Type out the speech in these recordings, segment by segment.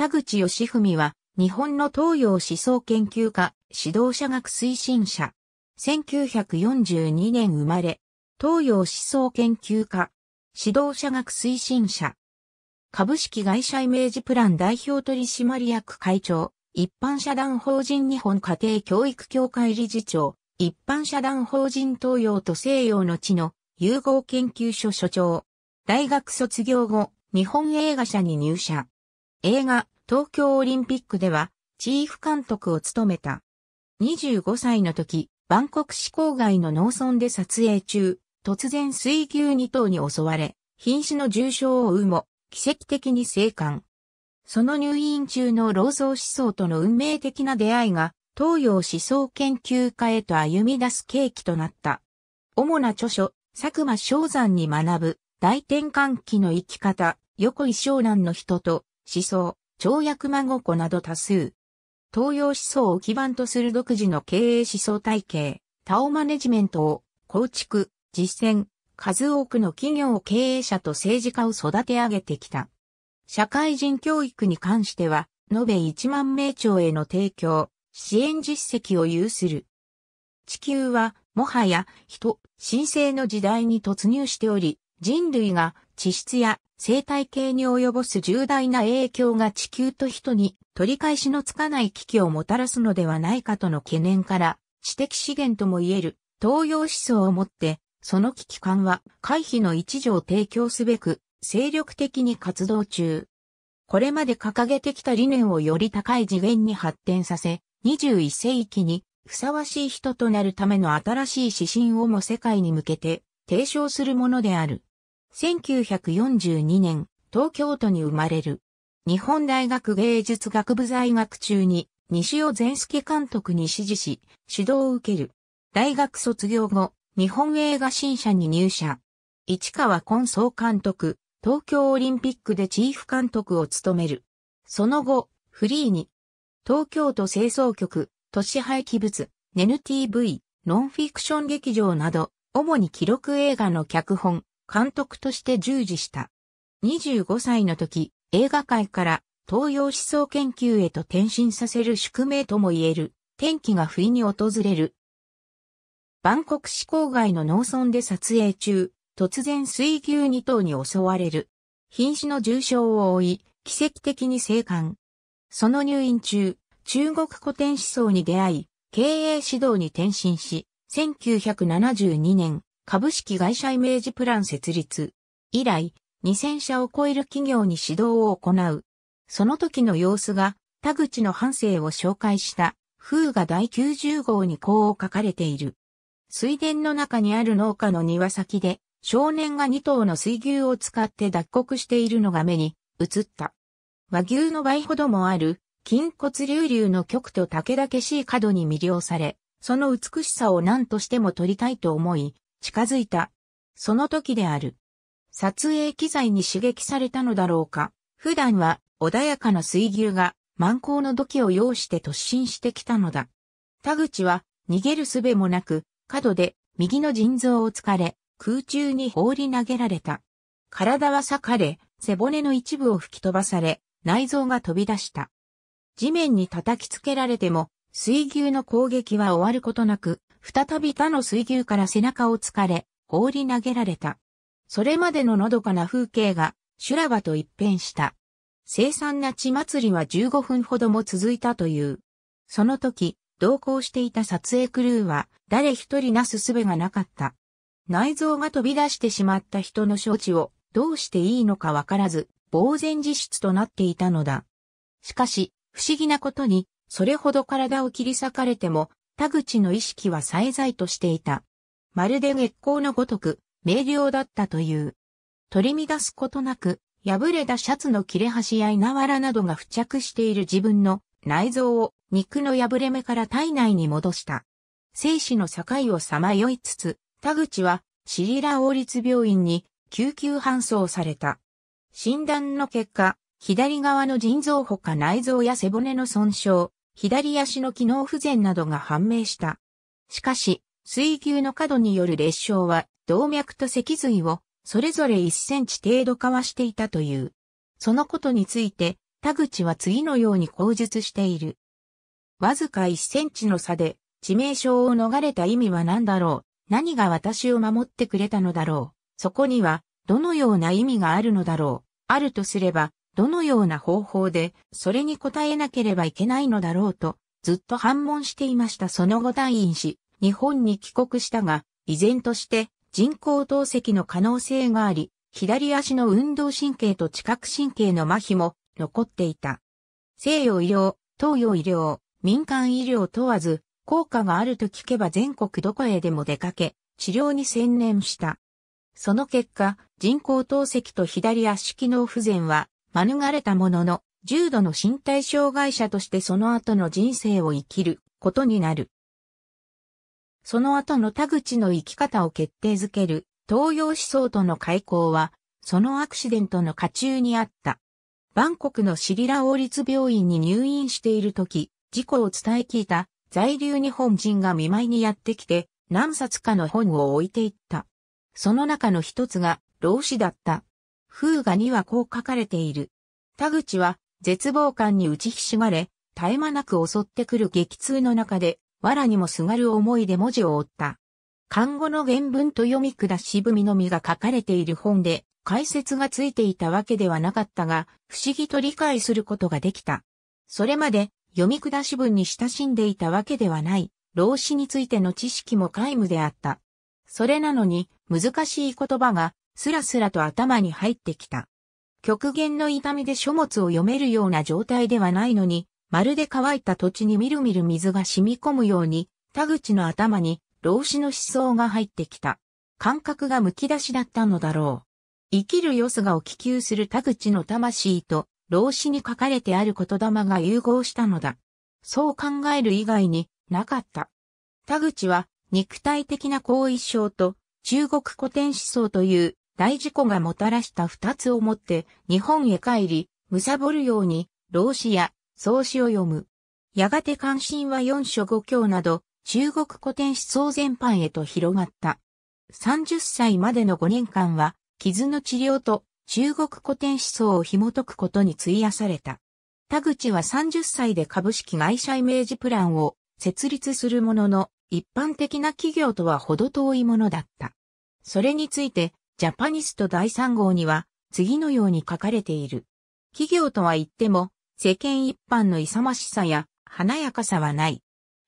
田口義文は、日本の東洋思想研究家、指導者学推進者。1942年生まれ、東洋思想研究家、指導者学推進者。株式会社イメージプラン代表取締役会長、一般社団法人日本家庭教育協会理事長、一般社団法人東洋と西洋の地の融合研究所所長。大学卒業後、日本映画社に入社。映画、東京オリンピックでは、チーフ監督を務めた。25歳の時、バンコク市郊外の農村で撮影中、突然水牛2頭に襲われ、瀕死の重傷を負うも、奇跡的に生還。その入院中の老僧思想との運命的な出会いが、東洋思想研究家へと歩み出す契機となった。主な著書、佐久間昌山に学ぶ、大転換期の生き方、横井湘南の人と、思想、跳躍孫子など多数。東洋思想を基盤とする独自の経営思想体系、タオマネジメントを構築、実践、数多くの企業経営者と政治家を育て上げてきた。社会人教育に関しては、延べ1万名長への提供、支援実績を有する。地球は、もはや、人、神聖の時代に突入しており、人類が地質や生態系に及ぼす重大な影響が地球と人に取り返しのつかない危機をもたらすのではないかとの懸念から、知的資源ともいえる東洋思想をもって、その危機感は回避の一助を提供すべく、精力的に活動中。これまで掲げてきた理念をより高い次元に発展させ、21世紀にふさわしい人となるための新しい指針をも世界に向けて提唱するものである。1942年、東京都に生まれる。日本大学芸術学部在学中に、西尾善介監督に指示し、指導を受ける。大学卒業後、日本映画新社に入社。市川根総監督、東京オリンピックでチーフ監督を務める。その後、フリーに、東京都清掃局、都市廃棄物、NTV、ノンフィクション劇場など、主に記録映画の脚本、監督として従事した。25歳の時、映画界から東洋思想研究へと転身させる宿命とも言える、天気が不意に訪れる。バンコク市郊外の農村で撮影中、突然水牛2頭に襲われる。瀕死の重傷を負い、奇跡的に生還。その入院中、中国古典思想に出会い、経営指導に転身し、1972年、株式会社イメージプラン設立。以来、2000社を超える企業に指導を行う。その時の様子が、田口の半生を紹介した、風が第90号にこう書かれている。水田の中にある農家の庭先で、少年が2頭の水牛を使って脱穀しているのが目に映った。和牛の倍ほどもある、筋骨隆々の極と竹々しい角に魅了され、その美しさを何としても取りたいと思い、近づいた。その時である。撮影機材に刺激されたのだろうか。普段は穏やかな水牛が満行の土器を要して突進してきたのだ。田口は逃げる術もなく、角で右の腎臓を突かれ、空中に放り投げられた。体は裂かれ、背骨の一部を吹き飛ばされ、内臓が飛び出した。地面に叩きつけられても、水牛の攻撃は終わることなく、再び他の水牛から背中を突かれ、放り投げられた。それまでののどかな風景が修羅場と一変した。凄惨な地祭りは15分ほども続いたという。その時、同行していた撮影クルーは誰一人なすすべがなかった。内臓が飛び出してしまった人の処置をどうしていいのかわからず、呆然自失となっていたのだ。しかし、不思議なことに、それほど体を切り裂かれても田口の意識は最在としていた。まるで月光のごとく、明瞭だったという。取り乱すことなく、破れたシャツの切れ端や稲わらなどが付着している自分の内臓を肉の破れ目から体内に戻した。生死の境をさまよいつつ、田口はシリラ王立病院に救急搬送された。診断の結果、左側の腎臓ほか内臓や背骨の損傷、左足の機能不全などが判明した。しかし、水牛の角による裂傷は、動脈と脊髄を、それぞれ1センチ程度かわしていたという。そのことについて、田口は次のように口述している。わずか1センチの差で、致命傷を逃れた意味は何だろう何が私を守ってくれたのだろうそこには、どのような意味があるのだろうあるとすれば、どのような方法で、それに答えなければいけないのだろうと、ずっと反問していました。その後退院し、日本に帰国したが、依然として人工透析の可能性があり、左足の運動神経と知覚神経の麻痺も残っていた。西洋医療、東洋医療、民間医療問わず、効果があると聞けば全国どこへでも出かけ、治療に専念した。その結果、人工透析と左足機能不全は免れたものの、重度の身体障害者としてその後の人生を生きることになる。その後の田口の生き方を決定づける東洋思想との開口は、そのアクシデントの下中にあった。バンコクのシリラ王立病院に入院している時、事故を伝え聞いた在留日本人が見舞いにやってきて、何冊かの本を置いていった。その中の一つが、老子だった。風画にはこう書かれている。田口は絶望感に打ちひしがれ、絶え間なく襲ってくる激痛の中で、藁にもすがる思いで文字を追った。漢語の原文と読み下し文のみが書かれている本で、解説がついていたわけではなかったが、不思議と理解することができた。それまで読み下し文に親しんでいたわけではない、老子についての知識も皆無であった。それなのに、難しい言葉がすらすらと頭に入ってきた。極限の痛みで書物を読めるような状態ではないのに、まるで乾いた土地にみるみる水が染み込むように、田口の頭に老子の思想が入ってきた。感覚がむき出しだったのだろう。生きる様子がを気球する田口の魂と、老子に書かれてある言霊が融合したのだ。そう考える以外になかった。田口は肉体的な後遺症と中国古典思想という大事故がもたらした二つをもって日本へ帰り、貪るように、老子や創子を読む。やがて関心は四書五教など、中国古典思想全般へと広がった。30歳までの5年間は、傷の治療と中国古典思想を紐解くことに費やされた。田口は30歳で株式会社イメージプランを設立するものの、一般的な企業とはほど遠いものだった。それについて、ジャパニスト第3号には、次のように書かれている。企業とは言っても、世間一般の勇ましさや華やかさはない。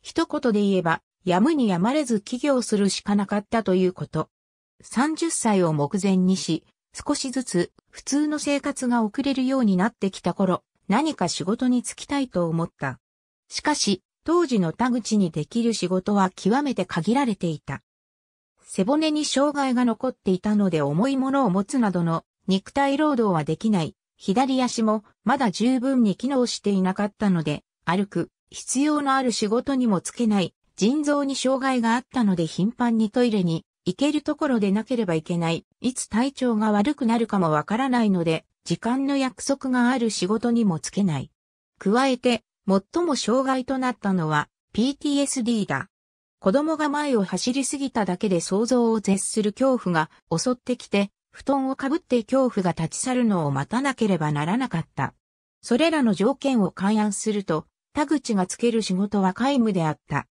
一言で言えば、やむにやまれず起業するしかなかったということ。30歳を目前にし、少しずつ普通の生活が送れるようになってきた頃、何か仕事に就きたいと思った。しかし、当時の田口にできる仕事は極めて限られていた。背骨に障害が残っていたので重いものを持つなどの肉体労働はできない。左足もまだ十分に機能していなかったので、歩く、必要のある仕事にもつけない、腎臓に障害があったので頻繁にトイレに行けるところでなければいけない、いつ体調が悪くなるかもわからないので、時間の約束がある仕事にもつけない。加えて、最も障害となったのは PTSD だ。子供が前を走りすぎただけで想像を絶する恐怖が襲ってきて、布団をかぶって恐怖が立ち去るのを待たなければならなかった。それらの条件を勘案すると、田口がつける仕事は皆無であった。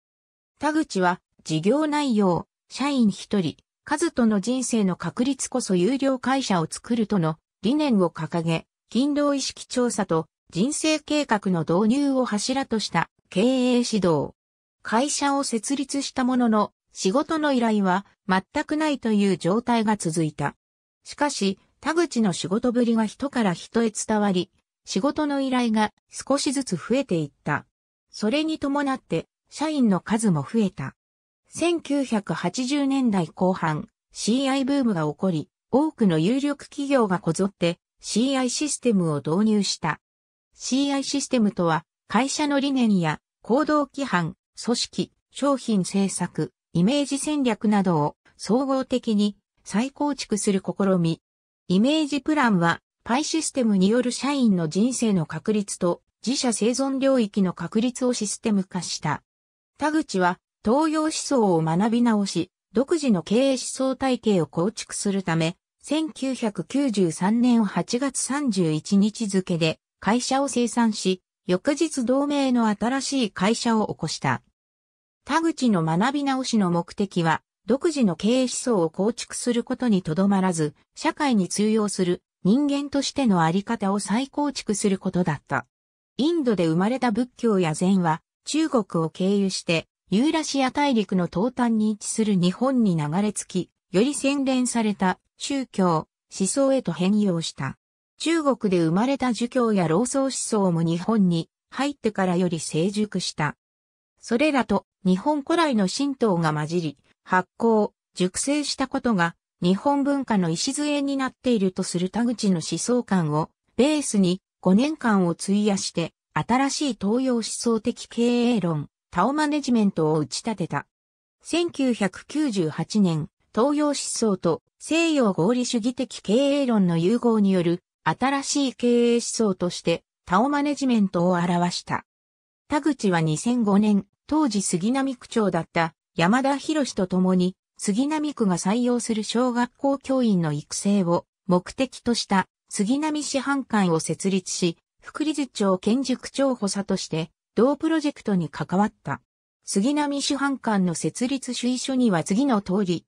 田口は、事業内容、社員一人、数との人生の確立こそ有料会社を作るとの理念を掲げ、勤労意識調査と人生計画の導入を柱とした経営指導。会社を設立したものの、仕事の依頼は全くないという状態が続いた。しかし、田口の仕事ぶりが人から人へ伝わり、仕事の依頼が少しずつ増えていった。それに伴って、社員の数も増えた。1980年代後半、CI ブームが起こり、多くの有力企業がこぞって CI システムを導入した。CI システムとは、会社の理念や行動規範、組織、商品制作、イメージ戦略などを総合的に再構築する試み。イメージプランは、パイシステムによる社員の人生の確立と自社生存領域の確立をシステム化した。田口は東洋思想を学び直し、独自の経営思想体系を構築するため、1993年8月31日付で会社を生産し、翌日同盟の新しい会社を起こした。田口の学び直しの目的は、独自の経営思想を構築することにとどまらず、社会に通用する人間としてのあり方を再構築することだった。インドで生まれた仏教や禅は、中国を経由して、ユーラシア大陸の東端に位置する日本に流れ着き、より洗練された宗教、思想へと変容した。中国で生まれた儒教や老僧思想も日本に入ってからより成熟した。それらと日本古来の神道が混じり、発酵、熟成したことが日本文化の礎になっているとする田口の思想観をベースに5年間を費やして新しい東洋思想的経営論、タオマネジメントを打ち立てた。1998年、東洋思想と西洋合理主義的経営論の融合による新しい経営思想としてタオマネジメントを表した。田口は2005年、当時杉並区長だった山田博士と共に杉並区が採用する小学校教員の育成を目的とした杉並市販館を設立し、副理事長兼塾長補佐として同プロジェクトに関わった。杉並市販館の設立主意書には次の通り。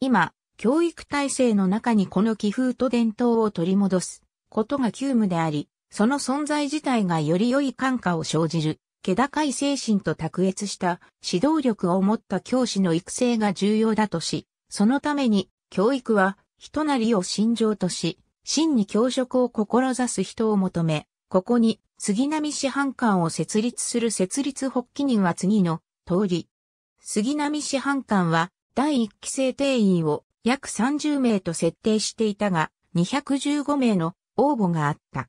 今、教育体制の中にこの寄風と伝統を取り戻す。ことが急務であり、その存在自体がより良い感化を生じる、気高い精神と卓越した指導力を持った教師の育成が重要だとし、そのために教育は人なりを信条とし、真に教職を志す人を求め、ここに杉並市販官を設立する設立発起人は次の通り。杉並市販官は第1期生定員を約30名と設定していたが、215名の応募があった。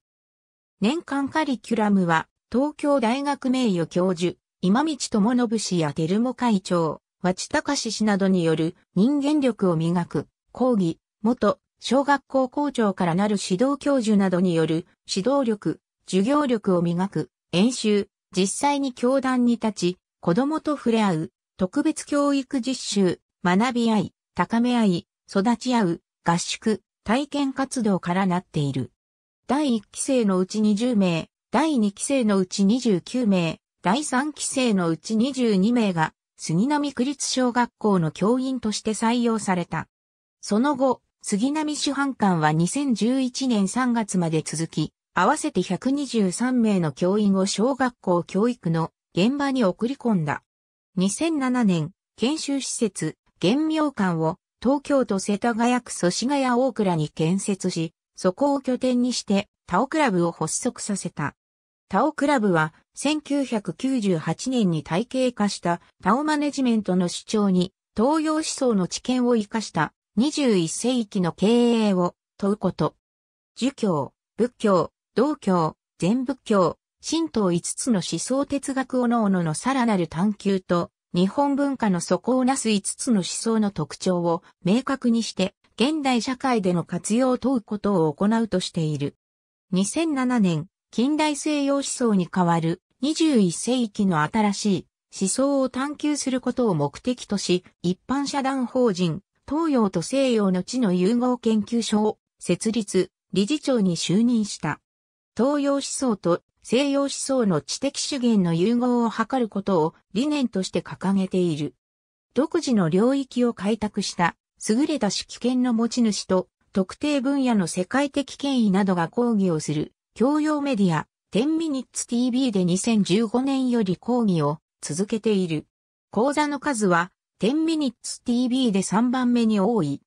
年間カリキュラムは、東京大学名誉教授、今道智信氏やルモ会長、和知隆氏などによる人間力を磨く、講義、元、小学校校長からなる指導教授などによる指導力、授業力を磨く、演習、実際に教団に立ち、子供と触れ合う、特別教育実習、学び合い、高め合い、育ち合う、合宿、体験活動からなっている。第1期生のうち20名、第2期生のうち29名、第3期生のうち22名が、杉並区立小学校の教員として採用された。その後、杉並主犯官は2011年3月まで続き、合わせて123名の教員を小学校教育の現場に送り込んだ。2007年、研修施設、玄妙館を東京都世田谷区祖師ヶ谷大倉に建設し、そこを拠点にして、タオクラブを発足させた。タオクラブは、1998年に体系化したタオマネジメントの主張に、東洋思想の知見を活かした21世紀の経営を問うこと。儒教、仏教、道教、全仏教、神道5つの思想哲学おのおののさらなる探求と、日本文化の底をなす5つの思想の特徴を明確にして、現代社会での活用を問うことを行うとしている。2007年、近代西洋思想に代わる21世紀の新しい思想を探求することを目的とし、一般社団法人、東洋と西洋の地の融合研究所を設立、理事長に就任した。東洋思想と西洋思想の知的資源の融合を図ることを理念として掲げている。独自の領域を開拓した優れた指揮権の持ち主と、特定分野の世界的権威などが講義をする、教養メディア、10ミニッツ TV で2015年より講義を続けている。講座の数は、10ミニッツ TV で3番目に多い。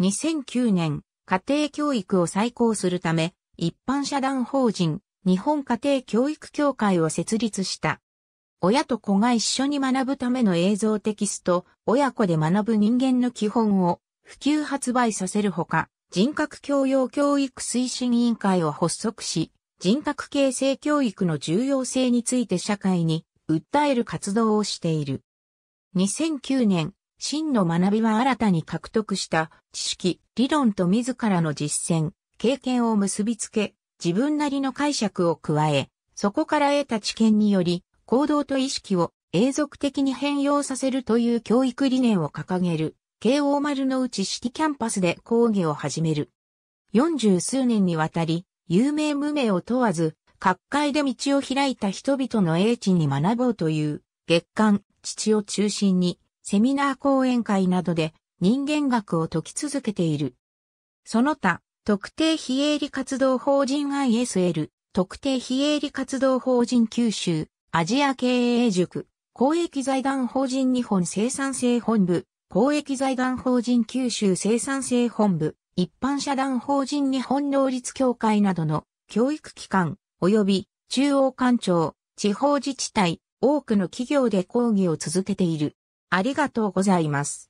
2009年、家庭教育を再興するため、一般社団法人、日本家庭教育協会を設立した。親と子が一緒に学ぶための映像テキスト、親子で学ぶ人間の基本を普及発売させるほか、人格教養教育推進委員会を発足し、人格形成教育の重要性について社会に訴える活動をしている。2009年、真の学びは新たに獲得した知識、理論と自らの実践、経験を結びつけ、自分なりの解釈を加え、そこから得た知見により、行動と意識を永続的に変容させるという教育理念を掲げる、慶応丸の内シティキャンパスで講義を始める。四十数年にわたり、有名無名を問わず、各界で道を開いた人々の英知に学ぼうという、月刊、父を中心に、セミナー講演会などで人間学を解き続けている。その他、特定非営利活動法人 ISL、特定非営利活動法人九州、アジア経営塾、公益財団法人日本生産性本部、公益財団法人九州生産性本部、一般社団法人日本能率協会などの教育機関、及び中央官庁、地方自治体、多くの企業で講義を続けている。ありがとうございます。